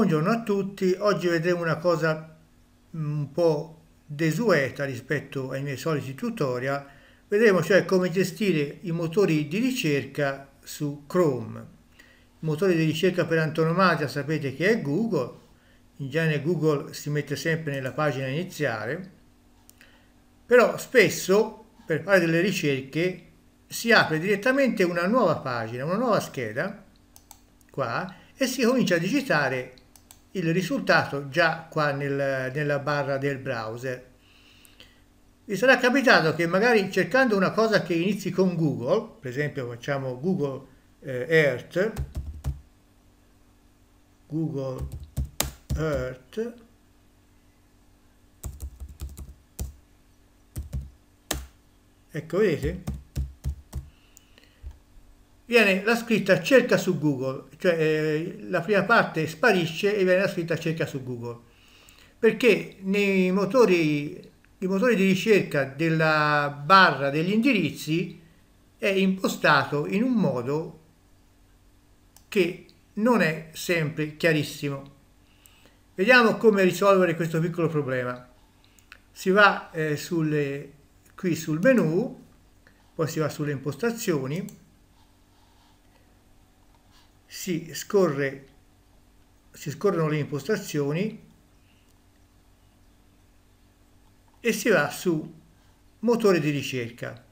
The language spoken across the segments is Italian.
Buongiorno a tutti, oggi vedremo una cosa un po' desueta rispetto ai miei soliti tutorial, vedremo cioè come gestire i motori di ricerca su Chrome. Il motore di ricerca per antonomasia sapete che è Google, in genere Google si mette sempre nella pagina iniziale, però spesso per fare delle ricerche si apre direttamente una nuova pagina, una nuova scheda, qua, e si comincia a digitare il risultato già qua nel, nella barra del browser. Vi sarà capitato che magari cercando una cosa che inizi con Google, per esempio facciamo Google eh, Earth, Google Earth, ecco vedete viene la scritta cerca su Google, cioè eh, la prima parte sparisce e viene la scritta cerca su Google, perché nei motori, i motori di ricerca della barra degli indirizzi è impostato in un modo che non è sempre chiarissimo. Vediamo come risolvere questo piccolo problema. Si va eh, sulle, qui sul menu, poi si va sulle impostazioni, si, scorre, si scorrono le impostazioni e si va su motore di ricerca.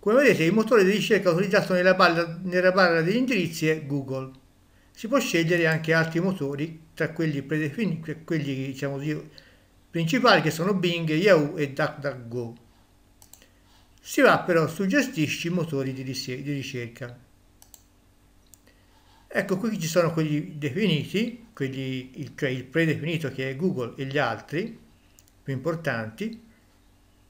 Come vedete il motore di ricerca utilizzato nella barra, nella barra degli indirizzi è Google. Si può scegliere anche altri motori, tra quelli, predefiniti, quelli diciamo, principali che sono Bing, Yahoo e DuckDuckGo. Si va però su gestisci motori di ricerca. Ecco qui ci sono quelli definiti, quelli, cioè il predefinito che è Google e gli altri più importanti,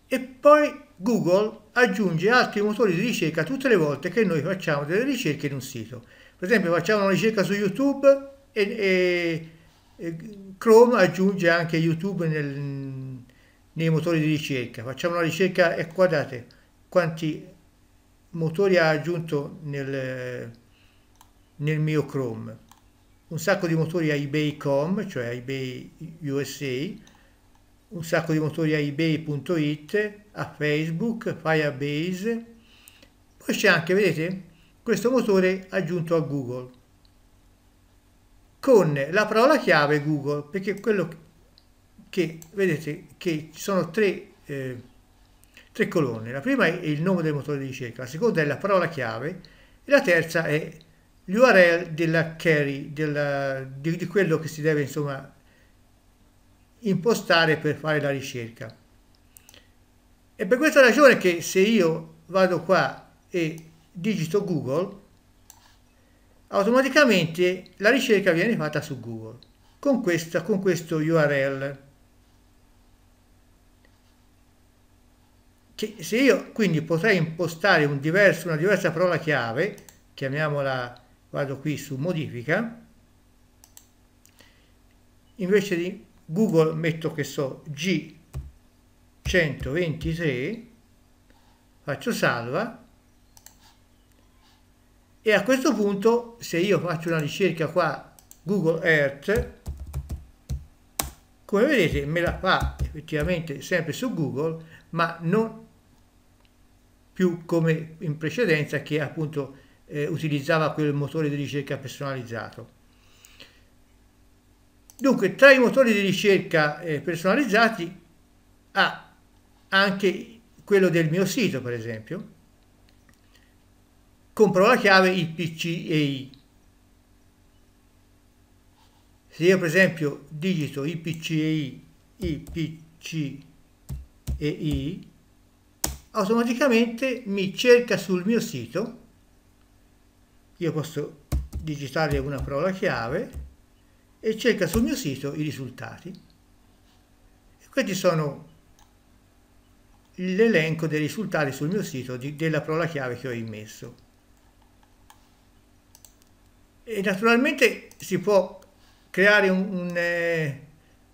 e poi Google aggiunge altri motori di ricerca tutte le volte che noi facciamo delle ricerche in un sito. Per esempio facciamo una ricerca su YouTube e, e, e Chrome aggiunge anche YouTube nel, nei motori di ricerca. Facciamo una ricerca e guardate quanti motori ha aggiunto nel nel mio Chrome. Un sacco di motori a ebay.com, cioè ebay USA, un sacco di motori a ebay.it, a Facebook, Firebase. Poi c'è anche, vedete, questo motore aggiunto a Google con la parola chiave Google, perché quello che vedete che ci sono tre, eh, tre colonne. La prima è il nome del motore di ricerca, la seconda è la parola chiave e la terza è l'URL della carry, della, di, di, quello che si deve insomma impostare per fare la ricerca. E per questa ragione che se io vado qua e digito Google, automaticamente la ricerca viene fatta su Google con, questa, con questo URL. Che se io quindi potrei impostare un diverso, una diversa parola chiave, chiamiamola vado qui su modifica invece di google metto che so g 123 faccio salva e a questo punto se io faccio una ricerca qua google earth come vedete me la fa effettivamente sempre su google ma non più come in precedenza che appunto eh, utilizzava quel motore di ricerca personalizzato. Dunque, tra i motori di ricerca eh, personalizzati ha anche quello del mio sito, per esempio, Compro la chiave IPCEI. Se io per esempio digito IPCEI, IPCEI, automaticamente mi cerca sul mio sito io posso digitare una parola chiave e cerca sul mio sito i risultati. E questi sono l'elenco dei risultati sul mio sito di, della parola chiave che ho immesso. E naturalmente si può creare un, un eh,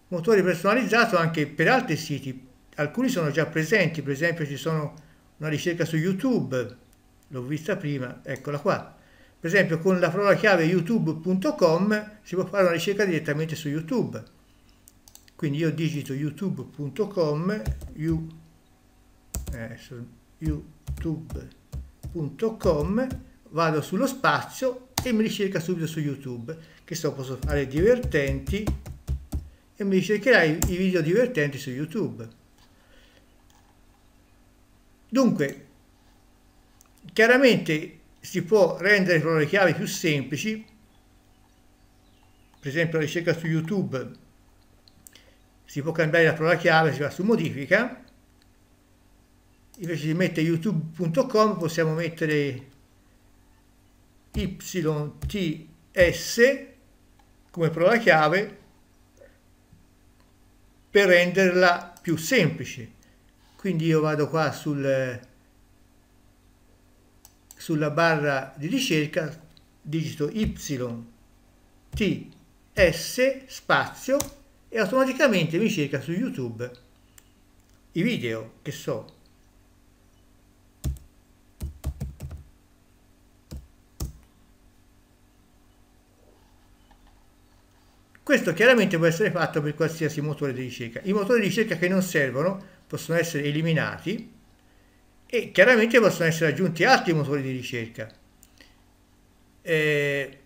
motore personalizzato anche per altri siti. Alcuni sono già presenti, per esempio ci sono una ricerca su YouTube, l'ho vista prima, eccola qua per esempio con la parola chiave youtube.com si può fare una ricerca direttamente su YouTube. Quindi io digito youtube.com, you, eh, youtube.com, vado sullo spazio e mi ricerca subito su YouTube, che so posso fare divertenti e mi ricercherà i, i video divertenti su YouTube. Dunque, chiaramente si può rendere con le chiavi più semplici per esempio la ricerca su youtube si può cambiare la parola chiave si va su modifica invece di mettere youtube.com possiamo mettere yts come parola chiave per renderla più semplice quindi io vado qua sul sulla barra di ricerca digito YTS spazio e automaticamente mi cerca su YouTube i video che so. Questo chiaramente può essere fatto per qualsiasi motore di ricerca. I motori di ricerca che non servono possono essere eliminati e chiaramente possono essere aggiunti altri motori di ricerca. Eh,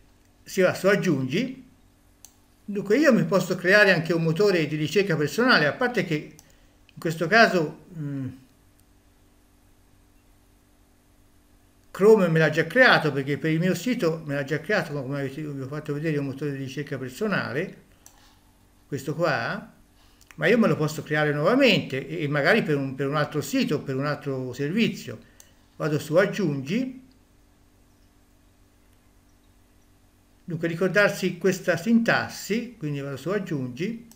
si va su aggiungi, dunque io mi posso creare anche un motore di ricerca personale, a parte che in questo caso mh, mm, Chrome me l'ha già creato perché per il mio sito me l'ha già creato, come vi ho fatto vedere, un motore di ricerca personale, questo qua, ma io me lo posso creare nuovamente e magari per un, per un altro sito, per un altro servizio. Vado su aggiungi. Dunque ricordarsi questa sintassi, quindi vado su aggiungi,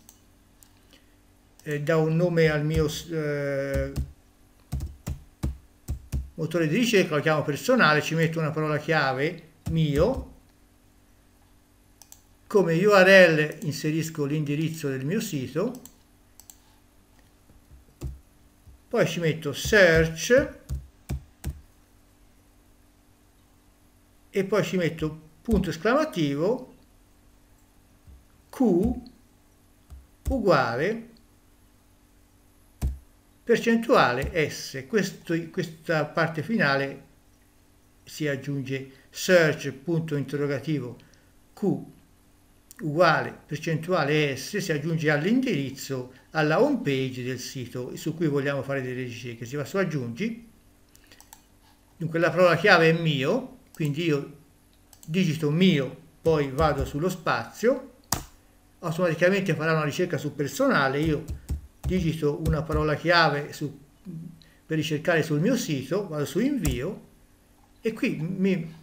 eh, do un nome al mio eh, motore di ricerca, lo chiamo personale, ci metto una parola chiave, mio, come URL inserisco l'indirizzo del mio sito, poi ci metto search e poi ci metto punto esclamativo q uguale percentuale s Questo, questa parte finale si aggiunge search punto interrogativo q uguale percentuale S si aggiunge all'indirizzo alla home page del sito su cui vogliamo fare delle ricerche. Si va su aggiungi, dunque la parola chiave è mio, quindi io digito mio, poi vado sullo spazio, automaticamente farà una ricerca su personale, io digito una parola chiave su, per ricercare sul mio sito, vado su invio e qui mi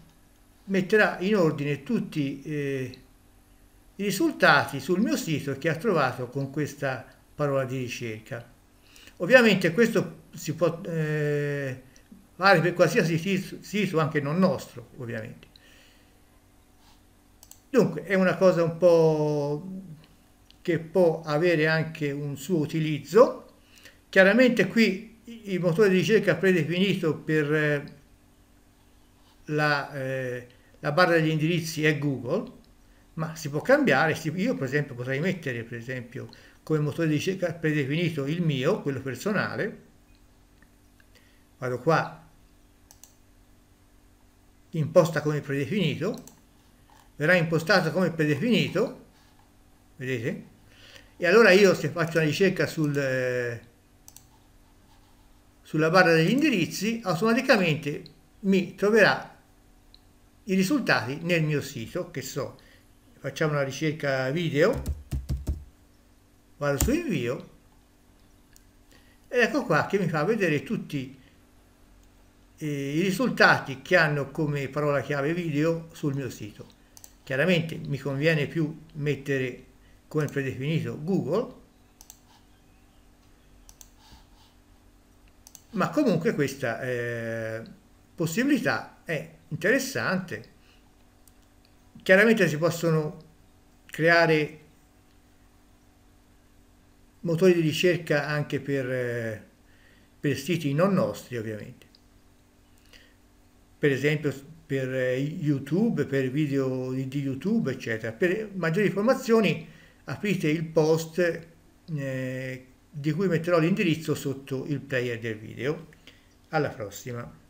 metterà in ordine tutti... Eh, i risultati sul mio sito che ha trovato con questa parola di ricerca. Ovviamente questo si può eh, fare per qualsiasi sito, anche non nostro, ovviamente. Dunque, è una cosa un po' che può avere anche un suo utilizzo. Chiaramente qui il motore di ricerca predefinito per eh, la, eh, la barra degli indirizzi è Google, ma si può cambiare, io per esempio potrei mettere per esempio come motore di ricerca predefinito il mio, quello personale, vado qua, imposta come predefinito, verrà impostato come predefinito, vedete? E allora io se faccio una ricerca sul, eh, sulla barra degli indirizzi, automaticamente mi troverà i risultati nel mio sito, che so, facciamo una ricerca video vado su invio ed ecco qua che mi fa vedere tutti eh, i risultati che hanno come parola chiave video sul mio sito chiaramente mi conviene più mettere come predefinito google ma comunque questa eh, possibilità è interessante Chiaramente si possono creare motori di ricerca anche per, eh, per siti non nostri ovviamente. Per esempio per YouTube, per video di YouTube, eccetera. Per maggiori informazioni aprite il post eh, di cui metterò l'indirizzo sotto il player del video. Alla prossima!